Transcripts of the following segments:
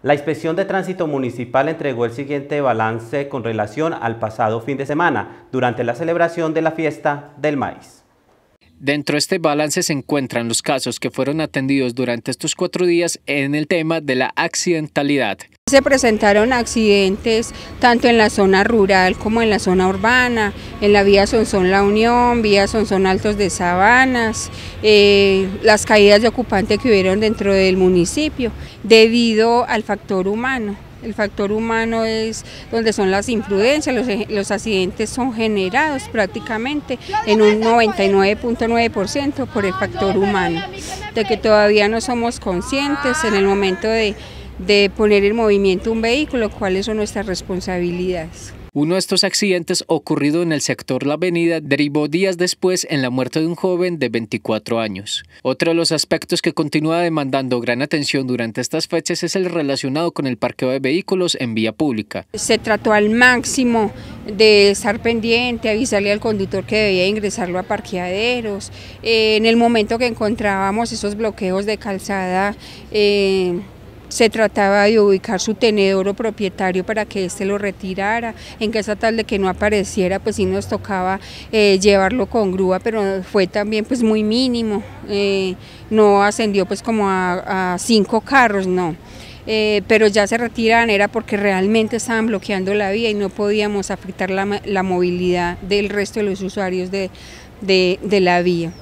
La Inspección de Tránsito Municipal entregó el siguiente balance con relación al pasado fin de semana, durante la celebración de la fiesta del maíz. Dentro de este balance se encuentran los casos que fueron atendidos durante estos cuatro días en el tema de la accidentalidad, se presentaron accidentes tanto en la zona rural como en la zona urbana, en la vía Sonsón La Unión, vía Sonsón Altos de Sabanas, eh, las caídas de ocupantes que hubieron dentro del municipio debido al factor humano. El factor humano es donde son las imprudencias, los, los accidentes son generados prácticamente en un 99.9% por el factor humano, de que todavía no somos conscientes en el momento de de poner en movimiento un vehículo, cuáles son nuestras responsabilidades. Uno de estos accidentes ocurrido en el sector La Avenida derivó días después en la muerte de un joven de 24 años. Otro de los aspectos que continúa demandando gran atención durante estas fechas es el relacionado con el parqueo de vehículos en vía pública. Se trató al máximo de estar pendiente, avisarle al conductor que debía ingresarlo a parqueaderos. Eh, en el momento que encontrábamos esos bloqueos de calzada, eh, se trataba de ubicar su tenedor o propietario para que éste lo retirara, en caso tal de que no apareciera, pues sí nos tocaba eh, llevarlo con grúa, pero fue también pues muy mínimo, eh, no ascendió pues como a, cinco carros, no. Eh, pero ya se retiraban era porque realmente estaban bloqueando la vía y no podíamos afectar la, movilidad del resto de los usuarios de la vía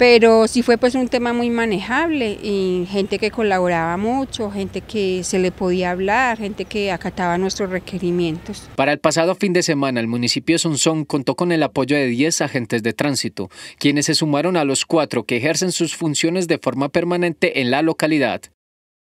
pero sí fue pues un tema muy manejable y gente que colaboraba mucho, gente que se le podía hablar, gente que acataba nuestros requerimientos. Para el pasado fin de semana, el municipio de Sonsón contó con el apoyo de 10 agentes de tránsito, quienes se sumaron a los cuatro que ejercen sus funciones de forma permanente en la localidad.